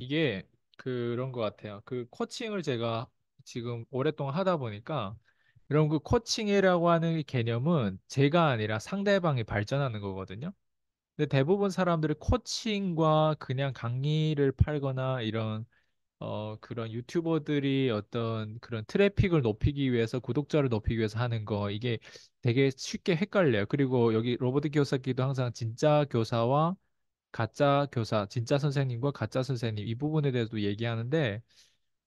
이게 그런 것 같아요. 그 코칭을 제가 지금 오랫동안 하다 보니까 그럼 그 코칭이라고 하는 개념은 제가 아니라 상대방이 발전하는 거거든요. 근데 대부분 사람들이 코칭과 그냥 강의를 팔거나 이런 어 그런 유튜버들이 어떤 그런 트래픽을 높이기 위해서 구독자를 높이기 위해서 하는 거 이게 되게 쉽게 헷갈려요. 그리고 여기 로버트 키요사키도 항상 진짜 교사와 가짜 교사, 진짜 선생님과 가짜 선생님 이 부분에 대해서도 얘기하는데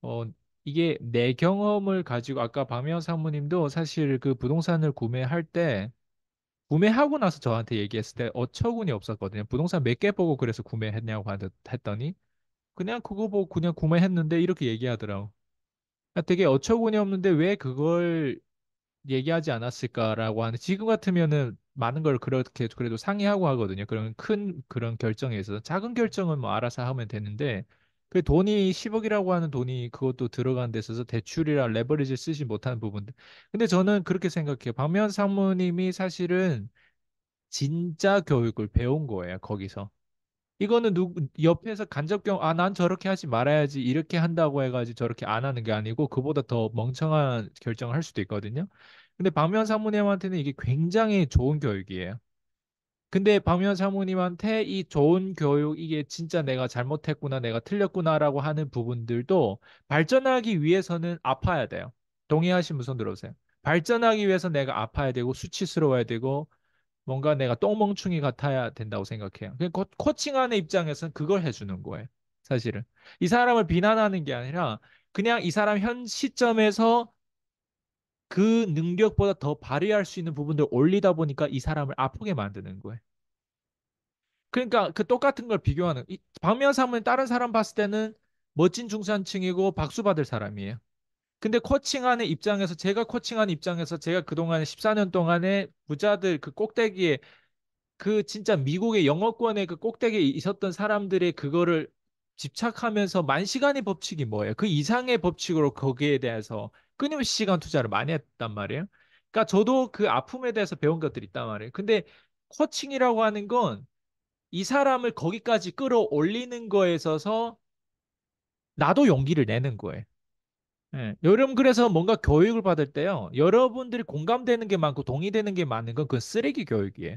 어, 이게 내 경험을 가지고 아까 박명 사모님도 사실 그 부동산을 구매할 때 구매하고 나서 저한테 얘기했을 때 어처구니 없었거든요. 부동산 몇 개 보고 그래서 구매했냐고 했더니 그냥 그거 보고 그냥 구매했는데 이렇게 얘기하더라고. 아, 되게 어처구니 없는데 왜 그걸 얘기하지 않았을까라고 하는 지금 같으면은 많은 걸 그렇게 그래도 상의하고 하거든요. 그런 큰 그런 결정에 있어서 작은 결정은 뭐 알아서 하면 되는데 그 돈이 10억이라고 하는 돈이 그것도 들어간 데 있어서 대출이라 레버리지 쓰지 못하는 부분들. 근데 저는 그렇게 생각해요. 박면 사모님이 사실은 진짜 교육을 배운 거예요. 거기서. 이거는 누구 옆에서 간접경 아난 저렇게 하지 말아야지 이렇게 한다고 해가지고 저렇게 안 하는 게 아니고 그보다 더 멍청한 결정을 할 수도 있거든요. 근데 박면 사모님한테는 이게 굉장히 좋은 교육이에요. 근데 박면 사모님한테 이 좋은 교육, 이게 진짜 내가 잘못했구나, 내가 틀렸구나라고 하는 부분들도 발전하기 위해서는 아파야 돼요. 동의하신 분 손 들어오세요. 발전하기 위해서 내가 아파야 되고 수치스러워야 되고 뭔가 내가 똥멍충이 같아야 된다고 생각해요. 그 코, 코칭하는 입장에서는 그걸 해주는 거예요. 사실은. 이 사람을 비난하는 게 아니라 그냥 이 사람 현 시점에서 그 능력보다 더 발휘할 수 있는 부분들 올리다 보니까 이 사람을 아프게 만드는 거예요. 그러니까 그 똑같은 걸 비교하는 박미연 사모님 다른 사람 봤을 때는 멋진 중산층이고 박수 받을 사람이에요. 근데 코칭하는 입장에서 제가 코칭하는 입장에서 제가 그동안에 14년 동안에 부자들 그 꼭대기에 그 진짜 미국의 영어권에그 꼭대기에 있었던 사람들의 그거를 집착하면서 만시간의 법칙이 뭐예요? 그 이상의 법칙으로 거기에 대해서 끊임없이 시간 투자를 많이 했단 말이에요. 그러니까 저도 그 아픔에 대해서 배운 것들이 있단 말이에요. 근데 코칭이라고 하는 건 이 사람을 거기까지 끌어올리는 거에 있어서 나도 용기를 내는 거예요. 예. 여러분 그래서 뭔가 교육을 받을 때요. 여러분들이 공감되는 게 많고 동의되는 게 많은 건 그 쓰레기 교육이에요.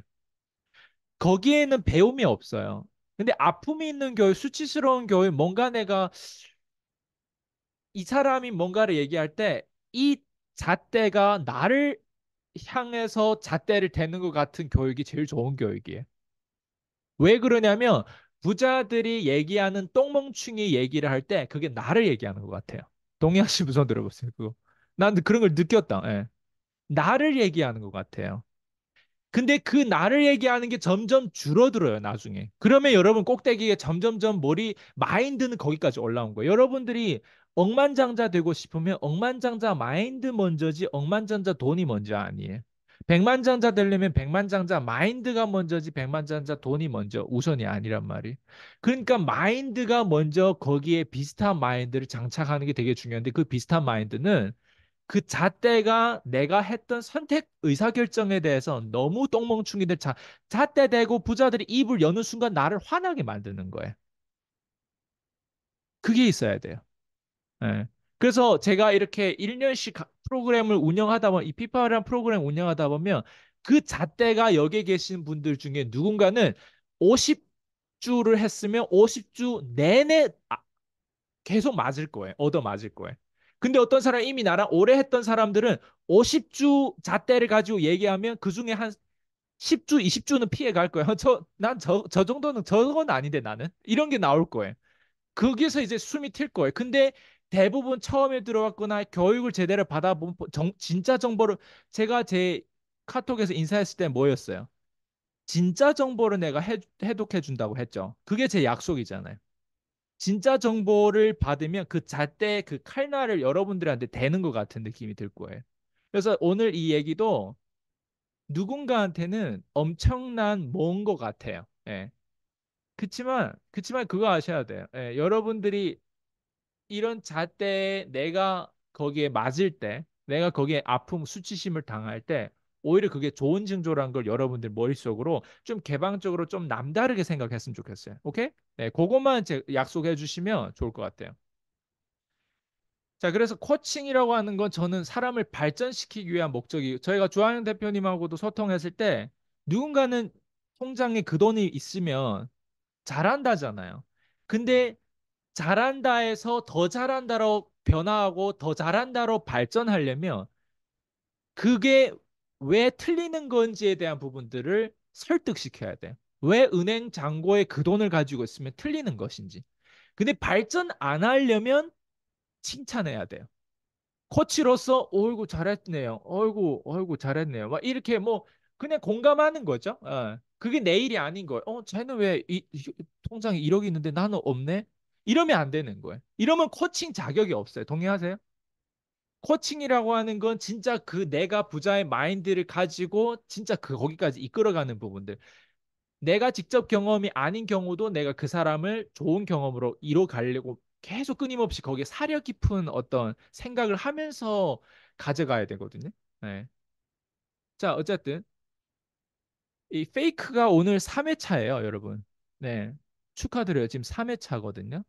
거기에는 배움이 없어요. 근데 아픔이 있는 교육, 수치스러운 교육, 뭔가 내가 이 사람이 뭔가를 얘기할 때이 잣대가 나를 향해서 잣대를 대는 것 같은 교육이 제일 좋은 교육이에요. 왜 그러냐면 부자들이 얘기하는 똥멍충이 얘기를 할 때 그게 나를 얘기하는 것 같아요. 동의하시면 손 들어보세요. 그거. 난 그런 걸 느꼈다. 예. 나를 얘기하는 것 같아요. 근데 그 나를 얘기하는 게 점점 줄어들어요, 나중에. 그러면 여러분 꼭대기에 점점점 머리, 마인드는 거기까지 올라온 거예요. 여러분들이 억만장자 되고 싶으면 억만장자 마인드 먼저지 억만장자 돈이 먼저 아니에요. 백만장자 되려면 백만장자 마인드가 먼저지 백만장자 돈이 먼저 우선이 아니란 말이에요. 그러니까 마인드가 먼저 거기에 비슷한 마인드를 장착하는 게 되게 중요한데 그 비슷한 마인드는 그 잣대가 내가 했던 선택 의사결정에 대해서 너무 똥멍충이들 자, 잣대 대고 부자들이 입을 여는 순간 나를 화나게 만드는 거예요. 그게 있어야 돼요. 예. 그래서 제가 이렇게 1년씩 프로그램을 운영하다 보면 이 피파라는 프로그램 운영하다 보면 그 잣대가 여기에 계신 분들 중에 누군가는 50주를 했으면 50주 내내 아, 계속 맞을 거예요. 얻어 맞을 거예요. 근데 어떤 사람 이미 나랑 오래 했던 사람들은 50주 잣대를 가지고 얘기하면 그 중에 한 10주, 20주는 피해 갈 거예요. 저, 난 저, 저 정도는 저건 아닌데 나는. 이런 게 나올 거예요. 거기서 이제 숨이 튈 거예요. 근데 대부분 처음에 들어왔거나 교육을 제대로 받아본 정, 진짜 정보를 제가 제 카톡에서 인사했을 때 뭐였어요? 진짜 정보를 내가 해, 해독해 준다고 했죠. 그게 제 약속이잖아요. 진짜 정보를 받으면 그 잣대 그 칼날을 여러분들한테 대는 것 같은 느낌이 들 거예요. 그래서 오늘 이 얘기도 누군가한테는 엄청난 뭔것 같아요. 예. 그치만, 그치만 그거 아셔야 돼요. 예, 여러분들이 이런 잣대에 내가 거기에 맞을 때, 내가 거기에 아픔, 수치심을 당할 때 오히려 그게 좋은 징조라는 걸 여러분들 머릿속으로 좀 개방적으로 좀 남다르게 생각했으면 좋겠어요. 오케이? 네, 그것만 약속해 주시면 좋을 것 같아요. 자, 그래서 코칭이라고 하는 건 저는 사람을 발전시키기 위한 목적이 저희가 주하영 대표님하고도 소통했을 때 누군가는 통장에 그 돈이 있으면 잘한다잖아요. 근데 잘한다에서 더 잘한다로 변화하고 더 잘한다로 발전하려면 그게 왜 틀리는 건지에 대한 부분들을 설득시켜야 돼. 왜 은행 잔고에 그 돈을 가지고 있으면 틀리는 것인지. 근데 발전 안 하려면 칭찬해야 돼요. 코치로서 어이구 잘했네요. 어이구 어이구 잘했네요. 막 이렇게 뭐 그냥 공감하는 거죠. 어. 그게 내 일이 아닌 거예요. 어, 쟤는 왜 이, 통장에 1억이 있는데 나는 없네? 이러면 안 되는 거예요. 이러면 코칭 자격이 없어요. 동의하세요? 코칭이라고 하는 건 진짜 그 내가 부자의 마인드를 가지고 진짜 그 거기까지 이끌어가는 부분들. 내가 직접 경험이 아닌 경우도 내가 그 사람을 좋은 경험으로 이로 가려고 계속 끊임없이 거기에 사려 깊은 어떤 생각을 하면서 가져가야 되거든요. 네. 자, 어쨌든 이 페이크가 오늘 3회차예요, 여러분. 네. 축하드려요. 지금 3회차거든요.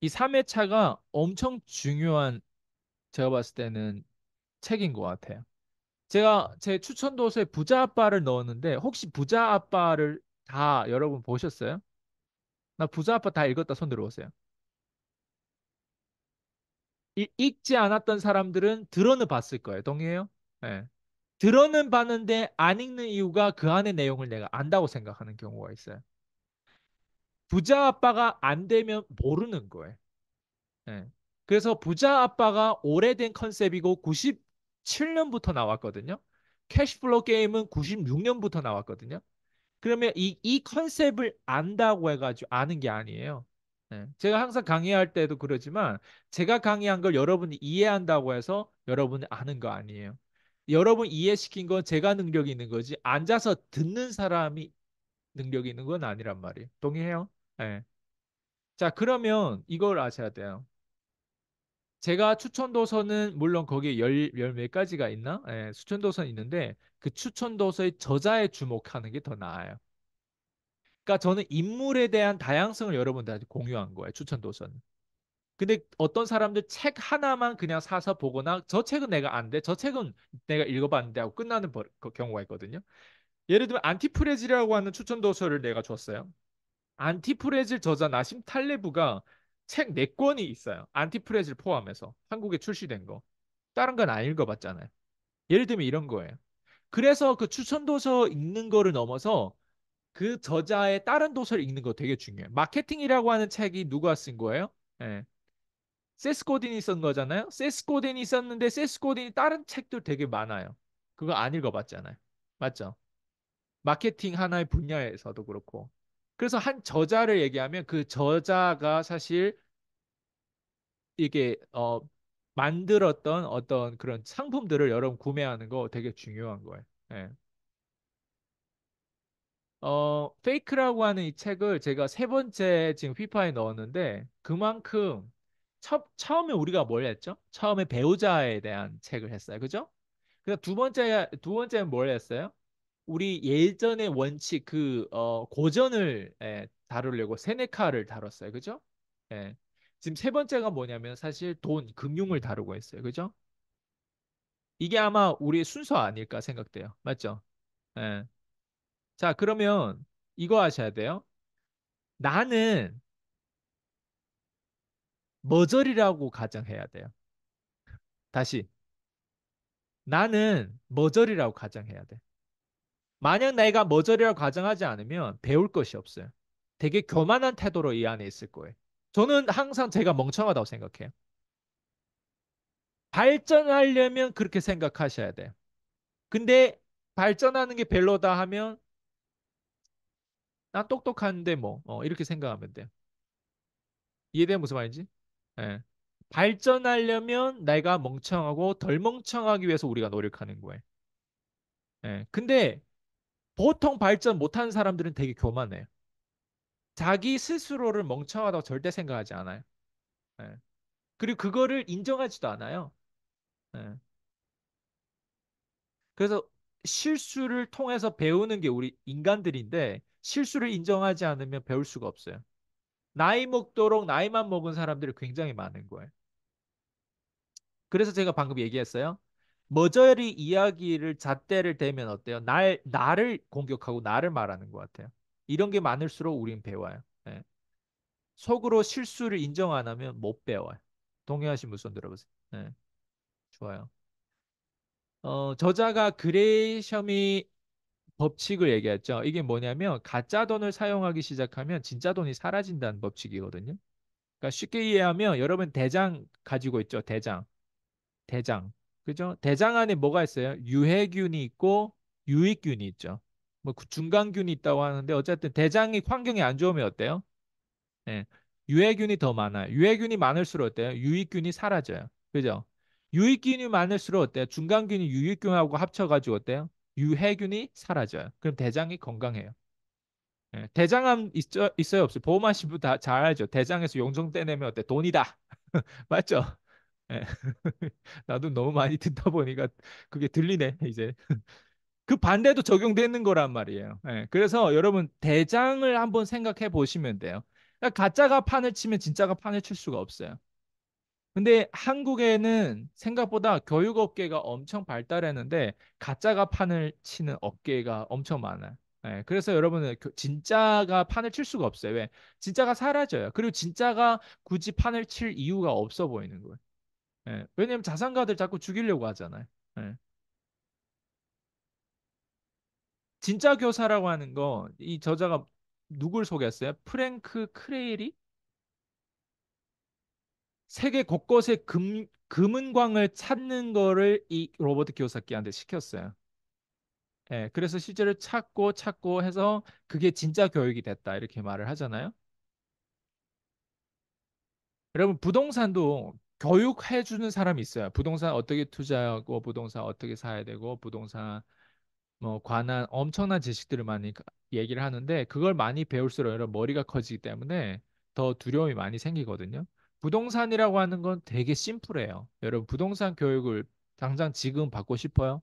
이 3회차가 엄청 중요한 제가 봤을 때는 책인 것 같아요. 제가 제 추천 도서에 부자 아빠를 넣었는데 혹시 부자 아빠를 다 여러분 보셨어요? 나 부자 아빠 다 읽었다 손들어오세요 읽지 않았던 사람들은 들어는 봤을 거예요. 동의해요? 네. 들어는 봤는데 안 읽는 이유가 그 안의 내용을 내가 안다고 생각하는 경우가 있어요. 부자 아빠가 안 되면 모르는 거예요. 네. 그래서 부자 아빠가 오래된 컨셉이고 97년부터 나왔거든요. 캐시플로 게임은 96년부터 나왔거든요. 그러면 이, 이 컨셉을 안다고 해가지고 아는 게 아니에요. 네. 제가 항상 강의할 때도 그러지만 제가 강의한 걸 여러분이 이해한다고 해서 여러분이 아는 거 아니에요. 여러분 이해시킨 건 제가 능력이 있는 거지 앉아서 듣는 사람이 능력이 있는 건 아니란 말이에요. 동의해요? 네. 자, 그러면 이걸 아셔야 돼요. 제가 추천도서는 물론 거기에 열, 열몇 가지가 있나? 예, 추천도서는 있는데 그 추천도서의 저자에 주목하는 게 더 나아요. 그러니까 저는 인물에 대한 다양성을 여러분들한테 공유한 거예요. 추천도서는. 근데 어떤 사람들 책 하나만 그냥 사서 보거나 저 책은 내가 안 돼. 저 책은 내가 읽어봤는데 하고 끝나는 그 경우가 있거든요. 예를 들면 안티프레지라고 하는 추천도서를 내가 줬어요. 안티프레질 저자 나심 탈레브가 책 4권이 있어요. 안티프레질 포함해서 한국에 출시된 거. 다른 건 안 읽어봤잖아요. 예를 들면 이런 거예요. 그래서 그 추천 도서 읽는 거를 넘어서 그 저자의 다른 도서를 읽는 거 되게 중요해요. 마케팅이라고 하는 책이 누가 쓴 거예요? 예. 세스코딘이 쓴 거잖아요. 세스코딘이 썼는데 세스코딘이 다른 책들 되게 많아요. 그거 안 읽어봤잖아요. 맞죠? 마케팅 하나의 분야에서도 그렇고 그래서 한 저자를 얘기하면 그 저자가 사실 이게 어 만들었던 어떤 그런 상품들을 여러분 구매하는 거 되게 중요한 거예요. 네. 어, 페이크라고 하는 이 책을 제가 세 번째 지금 휘파에 넣었는데 그만큼 첫, 처음에 우리가 뭘 했죠? 처음에 배우자에 대한 책을 했어요. 그죠? 그두 번째 두 번째는 뭘 했어요? 우리 예전의 원칙 그 어, 고전을 예, 다루려고 세네카를 다뤘어요. 그죠? 예. 지금 세 번째가 뭐냐면 사실 돈, 금융을 다루고 있어요. 그죠? 이게 아마 우리의 순서 아닐까 생각돼요. 맞죠? 예. 자, 그러면 이거 아셔야 돼요. 나는 머저리라고 가정해야 돼요. 다시. 나는 머저리라고 가정해야 돼. 만약 내가 머저리라 과정하지 않으면 배울 것이 없어요. 되게 교만한 태도로 이 안에 있을 거예요. 저는 항상 제가 멍청하다고 생각해요. 발전하려면 그렇게 생각하셔야 돼요. 근데 발전하는 게 별로다 하면 난 똑똑한데 뭐 어, 이렇게 생각하면 돼요. 이해돼요? 무슨 말인지? 예. 발전하려면 내가 멍청하고 덜 멍청하기 위해서 우리가 노력하는 거예요. 예. 근데 보통 발전 못하는 사람들은 되게 교만해요. 자기 스스로를 멍청하다고 절대 생각하지 않아요. 네. 그리고 그거를 인정하지도 않아요. 네. 그래서 실수를 통해서 배우는 게 우리 인간들인데 실수를 인정하지 않으면 배울 수가 없어요. 나이 먹도록 나이만 먹은 사람들이 굉장히 많은 거예요. 그래서 제가 방금 얘기했어요. 머저리 이야기를 잣대를 대면 어때요? 날, 나를 공격하고 나를 말하는 것 같아요. 이런 게 많을수록 우린 배워요. 네. 속으로 실수를 인정 안 하면 못 배워요. 동의하신 분 손 들어보세요. 네. 좋아요. 어, 저자가 그레이셔미 법칙을 얘기했죠. 이게 뭐냐면 가짜 돈을 사용하기 시작하면 진짜 돈이 사라진다는 법칙이거든요. 그러니까 쉽게 이해하면 여러분 대장 가지고 있죠. 대장. 대장. 그죠? 대장 안에 뭐가 있어요? 유해균이 있고 유익균이 있죠. 뭐 중간균이 있다고 하는데 어쨌든 대장이 환경이 안 좋으면 어때요? 예. 유해균이 더 많아요. 유해균이 많을수록 어때요? 유익균이 사라져요. 그죠? 유익균이 많을수록 어때요? 중간균이 유익균하고 합쳐가지고 어때요? 유해균이 사라져요. 그럼 대장이 건강해요. 예. 대장암 있어, 있어요? 없어요? 보험하신 분다잘 알죠? 대장에서 용종 떼내면 어때? 요 돈이다. 맞죠? 예. 나도 너무 많이 듣다 보니까 그게 들리네 이제 그 반대도 적용되는 거란 말이에요. 예. 그래서 여러분 대장을 한번 생각해 보시면 돼요. 그러니까 가짜가 판을 치면 진짜가 판을 칠 수가 없어요. 근데 한국에는 생각보다 교육 업계가 엄청 발달했는데 가짜가 판을 치는 업계가 엄청 많아요. 네, 그래서 여러분은 진짜가 판을 칠 수가 없어요. 왜? 진짜가 사라져요. 그리고 진짜가 굳이 판을 칠 이유가 없어 보이는 거예요. 예. 왜냐면 자산가들 자꾸 죽이려고 하잖아요. 예. 진짜 교사라고 하는 거 이 저자가 누굴 소개했어요? 프랭크 크레일이 세계 곳곳에 금, 금은광을 찾는 거를 이 로버트 교사키한테 시켰어요. 예, 그래서 실제로 찾고 찾고 해서 그게 진짜 교육이 됐다 이렇게 말을 하잖아요. 여러분 부동산도 교육해 주는 사람이 있어요. 부동산 어떻게 투자하고 부동산 어떻게 사야 되고 부동산 뭐 관한 엄청난 지식들을 많이 얘기를 하는데 그걸 많이 배울수록 여러 머리가 커지기 때문에 더 두려움이 많이 생기거든요. 부동산이라고 하는 건 되게 심플해요. 여러분 부동산 교육을 당장 지금 받고 싶어요?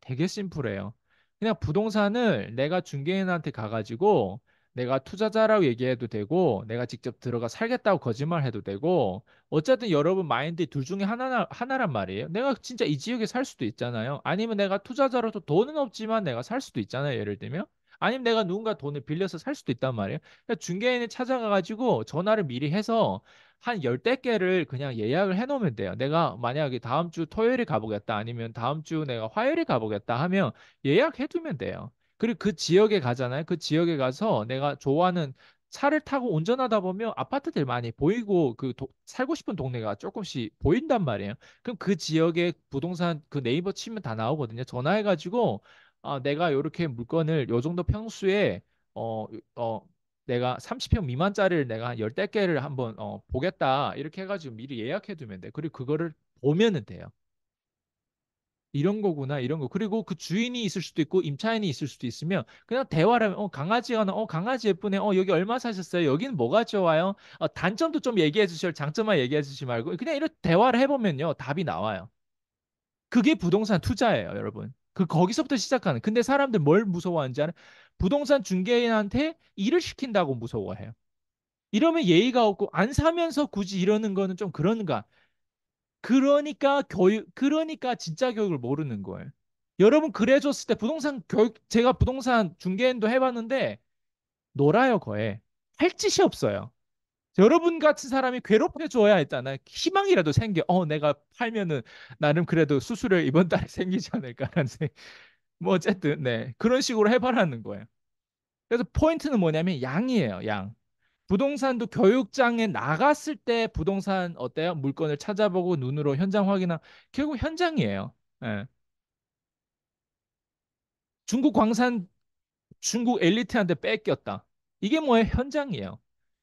되게 심플해요. 그냥 부동산을 내가 중개인한테 가가지고 내가 투자자라고 얘기해도 되고 내가 직접 들어가 살겠다고 거짓말해도 되고 어쨌든 여러분 마인드 둘 중에 하나 나 하나란 말이에요. 내가 진짜 이 지역에 살 수도 있잖아요. 아니면 내가 투자자로도 돈은 없지만 내가 살 수도 있잖아요. 예를 들면 아니면 내가 누군가 돈을 빌려서 살 수도 있단 말이에요. 그러니까 중개인을 찾아가가지고 전화를 미리 해서 한 열댓 개를 그냥 예약을 해놓으면 돼요. 내가 만약에 다음 주 토요일에 가보겠다 아니면 다음 주 내가 화요일에 가보겠다 하면 예약해두면 돼요. 그리고 그 지역에 가잖아요. 그 지역에 가서 내가 좋아하는 차를 타고 운전하다 보면 아파트들 많이 보이고 그 도, 살고 싶은 동네가 조금씩 보인단 말이에요. 그럼 그지역에 부동산 그 네이버 치면 다 나오거든요. 전화해가지고 아, 내가 요렇게 물건을 요 정도 평수에 어, 어, 내가 30평 미만짜리를 내가 열댓 개를 한번 어, 보겠다. 이렇게 해가지고 미리 예약해두면 돼. 그리고 그거를 보면은 돼요. 이런 거구나 이런 거 그리고 그 주인이 있을 수도 있고 임차인이 있을 수도 있으면 그냥 대화를 하면 어 강아지가 어 강아지 예쁘네 어 여기 얼마 사셨어요 여기는 뭐가 좋아요 어, 단점도 좀 얘기해 주시고 장점만 얘기해 주지 말고 그냥 이런 대화를 해보면요 답이 나와요 그게 부동산 투자예요 여러분 그 거기서부터 시작하는 근데 사람들 뭘 무서워하는지 아는 부동산 중개인한테 일을 시킨다고 무서워해요 이러면 예의가 없고 안 사면서 굳이 이러는 거는 좀 그런가 그러니까 교육, 그러니까 진짜 교육을 모르는 거예요. 여러분 그래줬을 때 부동산 교육, 제가 부동산 중개인도 해봤는데 놀아요 거의. 할 짓이 없어요. 여러분 같은 사람이 괴롭게 줘야 일단은 희망이라도 생겨. 어, 내가 팔면은 나름 그래도 수수료 이번 달에 생기지 않을까라는 생각. 뭐 어쨌든 네 그런 식으로 해봐라는 거예요. 그래서 포인트는 뭐냐면 양이에요. 양. 부동산도 교육장에 나갔을 때 부동산 어때요? 물건을 찾아보고 눈으로 현장 확인한 결국 현장이에요. 예. 중국 광산 중국 엘리트한테 뺏겼다. 이게 뭐예요? 현장이에요.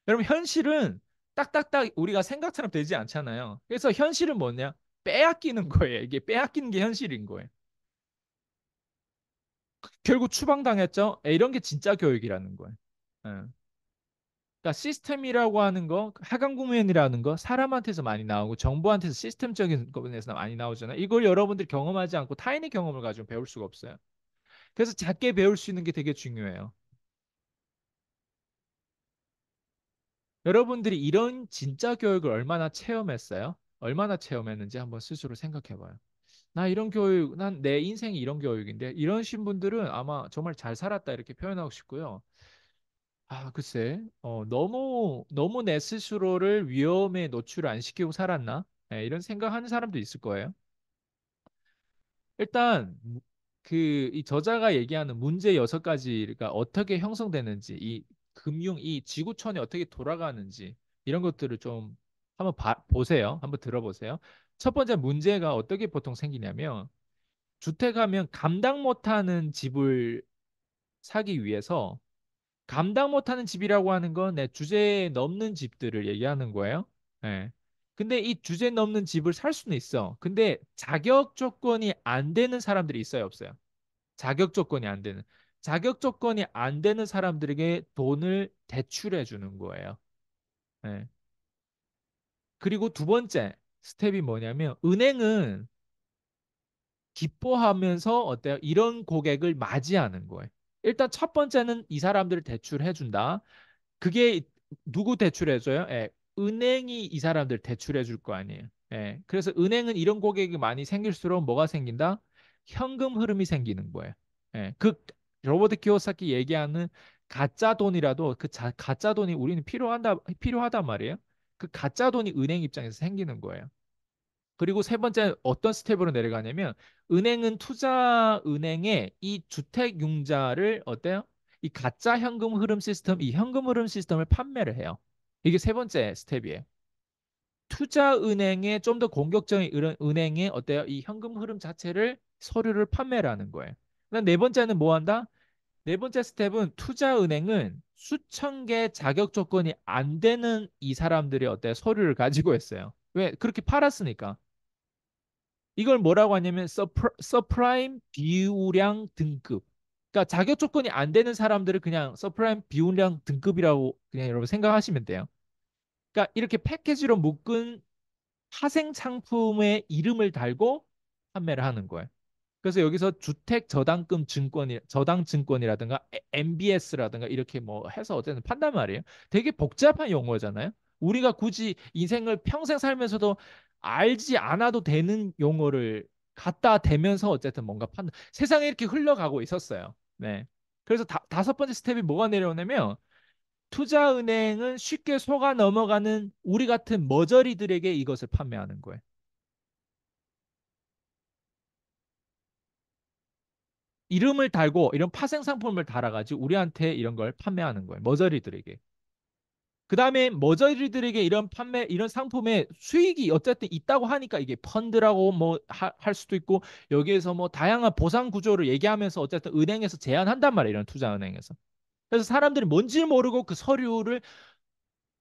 여러분 현실은 딱딱딱 우리가 생각처럼 되지 않잖아요. 그래서 현실은 뭐냐? 빼앗기는 거예요. 이게 빼앗기는 게 현실인 거예요. 결국 추방당했죠. 이런 게 진짜 교육이라는 거예요. 예. 그러니까 시스템이라고 하는 거, 하강구무이라는거 사람한테서 많이 나오고 정부한테서 시스템적인 부분에서 많이 나오잖아 이걸 여러분들이 경험하지 않고 타인의 경험을 가지고 배울 수가 없어요. 그래서 작게 배울 수 있는 게 되게 중요해요. 여러분들이 이런 진짜 교육을 얼마나 체험했어요? 얼마나 체험했는지 한번 스스로 생각해봐요. 나 이런 교육, 난 내 인생이 이런 교육인데 이런 신분들은 아마 정말 잘 살았다 이렇게 표현하고 싶고요. 아, 글쎄, 어, 너무, 너무 내 스스로를 위험에 노출 안 시키고 살았나? 예, 이런 생각하는 사람도 있을 거예요. 일단, 그, 이 저자가 얘기하는 문제 여섯 가지가 어떻게 형성되는지, 이 금융, 이 지구촌이 어떻게 돌아가는지, 이런 것들을 좀 한번 봐- 보세요. 한번 들어보세요. 첫 번째 문제가 어떻게 보통 생기냐면, 주택하면 감당 못하는 집을 사기 위해서 감당 못하는 집이라고 하는 건 네, 주제 넘는 집들을 얘기하는 거예요. 네. 근데 이 주제 넘는 집을 살 수는 있어. 근데 자격 조건이 안 되는 사람들이 있어요, 없어요? 자격 조건이 안 되는. 자격 조건이 안 되는 사람들에게 돈을 대출해 주는 거예요. 네. 그리고 두 번째 스텝이 뭐냐면 은행은 기뻐하면서 어때요? 이런 고객을 맞이하는 거예요. 일단 첫 번째는 이 사람들을 대출해 준다. 그게 누구 대출해 줘요? 예, 은행이 이 사람들 대출해 줄 거 아니에요. 예, 그래서 은행은 이런 고객이 많이 생길수록 뭐가 생긴다? 현금 흐름이 생기는 거예요. 예, 그 로버트 키오사키 얘기하는 가짜 돈이라도 그 자, 가짜 돈이 우리는 필요한다 필요하단 말이에요. 그 가짜 돈이 은행 입장에서 생기는 거예요. 그리고 세 번째 어떤 스텝으로 내려가냐면 은행은 투자 은행에 이 주택 융자를 어때요? 이 가짜 현금 흐름 시스템, 이 현금 흐름 시스템을 판매를 해요. 이게 세 번째 스텝이에요. 투자 은행에 좀 더 공격적인 은행에 어때요? 이 현금 흐름 자체를 서류를 판매라는 거예요. 그다네 번째는 뭐 한다? 네 번째 스텝은 투자 은행은 수천 개 자격 조건이 안 되는 이 사람들이 어때 서류를 가지고 있어요. 왜 그렇게 팔았으니까 이걸 뭐라고 하냐면 서프라임 비우량 등급. 그러니까 자격 조건이 안 되는 사람들을 그냥 서프라임 비우량 등급이라고 그냥 여러분 생각하시면 돼요. 그러니까 이렇게 패키지로 묶은 파생 상품의 이름을 달고 판매를 하는 거예요. 그래서 여기서 주택 저당금 증권이 저당 증권이라든가 MBS라든가 이렇게 뭐 해서 어쨌든 판단 말이에요. 되게 복잡한 용어잖아요. 우리가 굳이 인생을 평생 살면서도 알지 않아도 되는 용어를 갖다 대면서 어쨌든 뭔가 판단 세상에 이렇게 흘러가고 있었어요. 네. 그래서 다, 다섯 번째 스텝이 뭐가 내려오냐면 투자은행은 쉽게 속아 넘어가는 우리 같은 머저리들에게 이것을 판매하는 거예요. 이름을 달고 이런 파생 상품을 달아가지고 우리한테 이런 걸 판매하는 거예요. 머저리들에게. 그다음에 머저리들에게 이런 판매 이런 상품의 수익이 어쨌든 있다고 하니까 이게 펀드라고 뭐 할 수도 있고 여기에서 뭐 다양한 보상 구조를 얘기하면서 어쨌든 은행에서 제안한단 말이에요. 이런 투자 은행에서. 그래서 사람들이 뭔지 모르고 그 서류를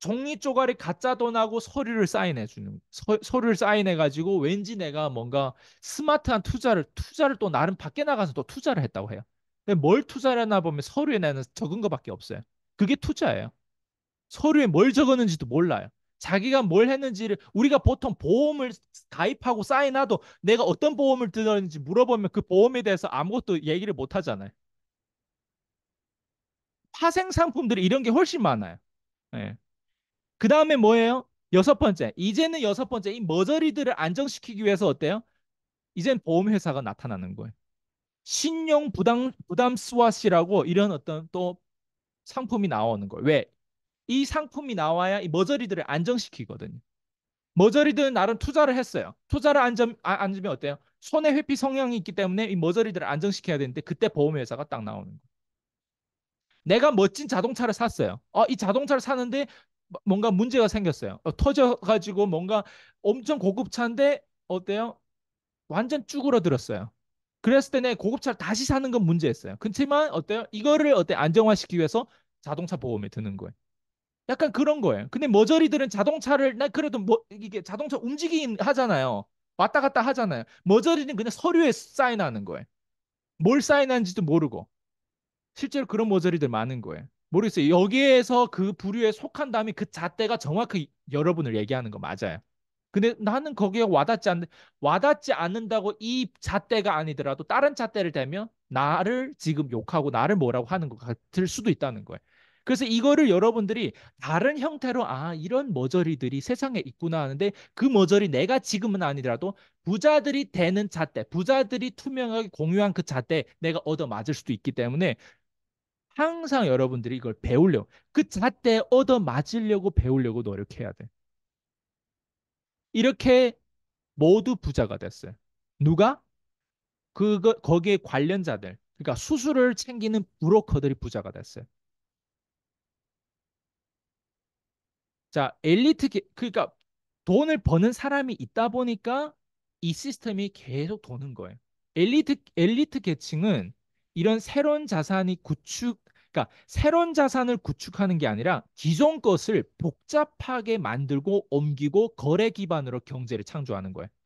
종이 쪼가리 가짜 돈하고 서류를 사인해 주는 서, 류를 사인해 가지고 왠지 내가 뭔가 스마트한 투자를 투자를 또 나름 밖에 나가서 또 투자를 했다고 해요. 근데 뭘 투자를 했나 보면 서류에 내는 적은 거밖에 없어요. 그게 투자예요. 서류에 뭘 적었는지도 몰라요. 자기가 뭘 했는지를 우리가 보통 보험을 가입하고 사인하도 내가 어떤 보험을 들었는지 물어보면 그 보험에 대해서 아무것도 얘기를 못 하잖아요. 파생 상품들이 이런 게 훨씬 많아요. 네. 예. 그 다음에 뭐예요? 여섯 번째. 이제는 여섯 번째. 이 머저리들을 안정시키기 위해서 어때요? 이젠 보험회사가 나타나는 거예요. 신용 부담, 부담 스와시라고 이런 어떤 또 상품이 나오는 거예요. 왜? 이 상품이 나와야 이 머저리들을 안정시키거든요. 머저리들은 나름 투자를 했어요. 투자를 안점, 아, 안으면 어때요? 손해 회피 성향이 있기 때문에 이 머저리들을 안정시켜야 되는데 그때 보험회사가 딱 나오는 거예요. 내가 멋진 자동차를 샀어요. 어, 이 자동차를 사는데 뭐, 뭔가 문제가 생겼어요. 어, 터져가지고 뭔가 엄청 고급차인데 어때요? 완전 쭈그러들었어요. 그랬을 때 내 고급차를 다시 사는 건 문제였어요. 그렇지만 어때요? 이거를 어때 안정화시키기 위해서 자동차 보험에 드는 거예요. 약간 그런 거예요. 근데 머저리들은 자동차를 나 그래도 뭐 이게 자동차 움직임 하잖아요. 왔다 갔다 하잖아요. 머저리는 그냥 서류에 사인하는 거예요. 뭘 사인하는지도 모르고 실제로 그런 머저리들 많은 거예요. 모르겠어요. 여기에서 그 부류에 속한다음에 그 잣대가 정확히 여러분을 얘기하는 거 맞아요. 근데 나는 거기에 와닿지 않는 와닿지 않는다고 이 잣대가 아니더라도 다른 잣대를 대면 나를 지금 욕하고 나를 뭐라고 하는 것 같을 수도 있다는 거예요. 그래서 이거를 여러분들이 다른 형태로 아 이런 머저리들이 세상에 있구나 하는데 그 머저리 내가 지금은 아니더라도 부자들이 되는 잣대 부자들이 투명하게 공유한 그 잣대 내가 얻어맞을 수도 있기 때문에 항상 여러분들이 이걸 배우려고 그 잣대 얻어맞으려고 배우려고 노력해야 돼 이렇게 모두 부자가 됐어요 누가? 그거 거기에 관련자들 그러니까 수술을 챙기는 브로커들이 부자가 됐어요 자, 엘리트 게, 그러니까 돈을 버는 사람이 있다 보니까 이 시스템이 계속 도는 거예요. 엘리트 엘리트 계층은 이런 새로운 자산이 구축 그러니까 새로운 자산을 구축하는 게 아니라 기존 것을 복잡하게 만들고 옮기고 거래 기반으로 경제를 창조하는 거예요.